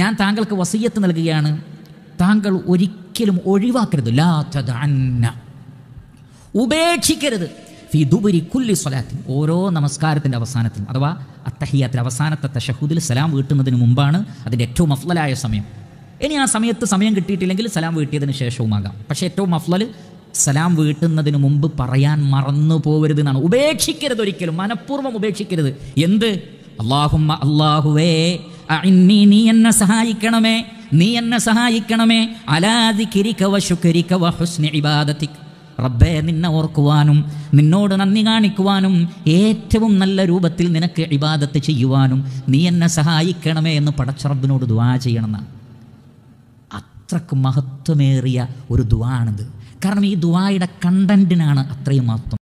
ഞാൻ താങ്കൾക്ക് വസീയത്ത് നൽകുകയാണ് താങ്കൾ ഒരിക്കലും ഒഴിവാക്കരുത് ലാ ഉപേക്ഷിക്കരുത് ഫി ദുബരി കുല്ലി സ്വലാത്തിൻ ഓരോ നമസ്കാരത്തിൻ്റെ അവസാനത്തിലും അഥവാ അത്തഹിയാത്തിൽ അവസാനത്തെ തഷഹുദിൽ സലാം വീട്ടുന്നതിന് മുമ്പാണ് അതിൻ്റെ ഏറ്റവും അഫ്ലലായ സമയം ഇനി ആ സമയത്ത് സമയം കിട്ടിയിട്ടില്ലെങ്കിൽ സലാം വീട്ടിയതിന് ശേഷവുമാകാം പക്ഷേ ഏറ്റവും അഫ്ലൽ സലാം വീട്ടുന്നതിന് മുമ്പ് പറയാൻ മറന്നു പോകരുത് എന്നാണ് ഉപേക്ഷിക്കരുത് ഒരിക്കലും മനഃപൂർവ്വം ഉപേക്ഷിക്കരുത് എന്ത് അള്ളാഹുമ്മ അള്ളാഹുവേ അഇന്നി നീ എന്നെ സഹായിക്കണമേ നീ എന്നെ സഹായിക്കണമേ അലാദിക്കിരിക്കവ ശുക്കരിക്കവ ഹുസ്നി ഇബാദത്തിക്ക് റബ്ബെ നിന്നെ ഓർക്കുവാനും നിന്നോട് നന്ദി കാണിക്കുവാനും ഏറ്റവും നല്ല രൂപത്തിൽ നിനക്ക് ഇബാദത്ത് ചെയ്യുവാനും നീ എന്നെ സഹായിക്കണമേ എന്ന് പടച്ചറബിനോട് ദുവാ ചെയ്യണമെന്നാണ് അത്രക്ക് മഹത്വമേറിയ ഒരു ദുവാണിത് കാരണം ഈ ദുവായുടെ കണ്ടൻറ്റിനാണ് അത്രയും മഹത്വം